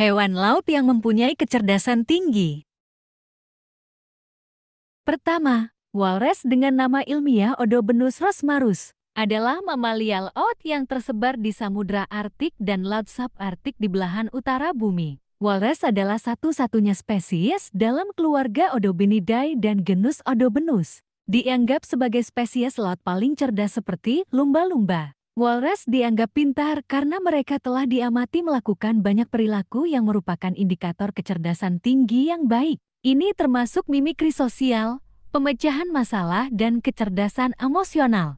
hewan laut yang mempunyai kecerdasan tinggi. Pertama, walrus dengan nama ilmiah Odobenus rosmarus adalah mamalia laut yang tersebar di samudra Arktik dan laut Subartik di belahan utara bumi. Walrus adalah satu-satunya spesies dalam keluarga Odobenidae dan genus Odobenus. Dianggap sebagai spesies laut paling cerdas seperti lumba-lumba. Walrus dianggap pintar karena mereka telah diamati melakukan banyak perilaku yang merupakan indikator kecerdasan tinggi yang baik. Ini termasuk mimikri sosial, pemecahan masalah, dan kecerdasan emosional.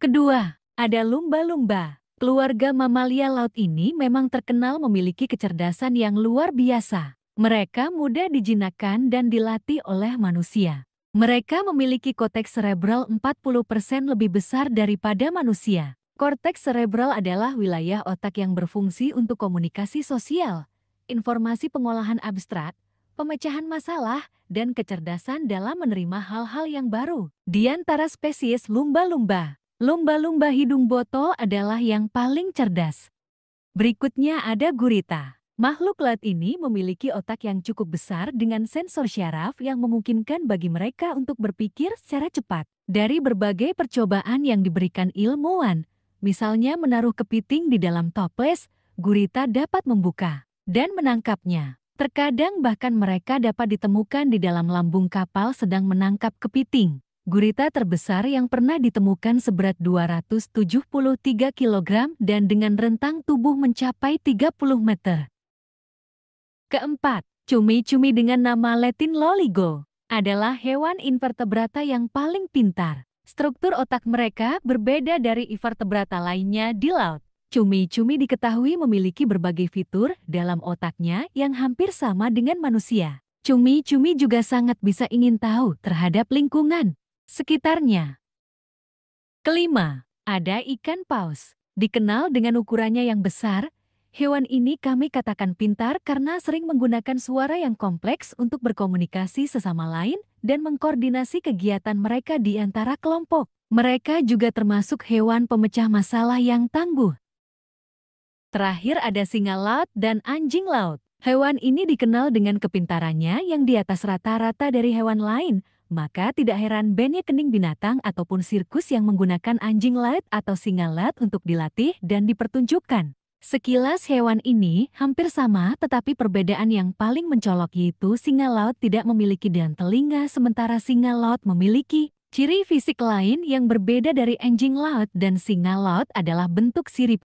Kedua, ada lumba-lumba. Keluarga mamalia laut ini memang terkenal memiliki kecerdasan yang luar biasa. Mereka mudah dijinakkan dan dilatih oleh manusia. Mereka memiliki koteks serebral 40% lebih besar daripada manusia. Korteks serebral adalah wilayah otak yang berfungsi untuk komunikasi sosial, informasi pengolahan abstrak, pemecahan masalah, dan kecerdasan dalam menerima hal-hal yang baru. Di antara spesies lumba-lumba, lumba-lumba hidung botol adalah yang paling cerdas. Berikutnya ada gurita. Makhluk laut ini memiliki otak yang cukup besar dengan sensor syaraf yang memungkinkan bagi mereka untuk berpikir secara cepat. Dari berbagai percobaan yang diberikan ilmuwan, misalnya menaruh kepiting di dalam toples, gurita dapat membuka dan menangkapnya. Terkadang bahkan mereka dapat ditemukan di dalam lambung kapal sedang menangkap kepiting. Gurita terbesar yang pernah ditemukan seberat 273 kg dan dengan rentang tubuh mencapai 30 meter. Keempat, cumi-cumi dengan nama Latin loligo adalah hewan invertebrata yang paling pintar. Struktur otak mereka berbeda dari invertebrata lainnya di laut. Cumi-cumi diketahui memiliki berbagai fitur dalam otaknya yang hampir sama dengan manusia. Cumi-cumi juga sangat bisa ingin tahu terhadap lingkungan sekitarnya. Kelima, ada ikan paus. Dikenal dengan ukurannya yang besar, Hewan ini kami katakan pintar karena sering menggunakan suara yang kompleks untuk berkomunikasi sesama lain dan mengkoordinasi kegiatan mereka di antara kelompok. Mereka juga termasuk hewan pemecah masalah yang tangguh. Terakhir ada singa laut dan anjing laut. Hewan ini dikenal dengan kepintarannya yang di atas rata-rata dari hewan lain, maka tidak heran bandnya kening binatang ataupun sirkus yang menggunakan anjing laut atau singa laut untuk dilatih dan dipertunjukkan. Sekilas hewan ini hampir sama tetapi perbedaan yang paling mencolok yaitu singa laut tidak memiliki dan telinga sementara singa laut memiliki. Ciri fisik lain yang berbeda dari anjing laut dan singa laut adalah bentuk sirip.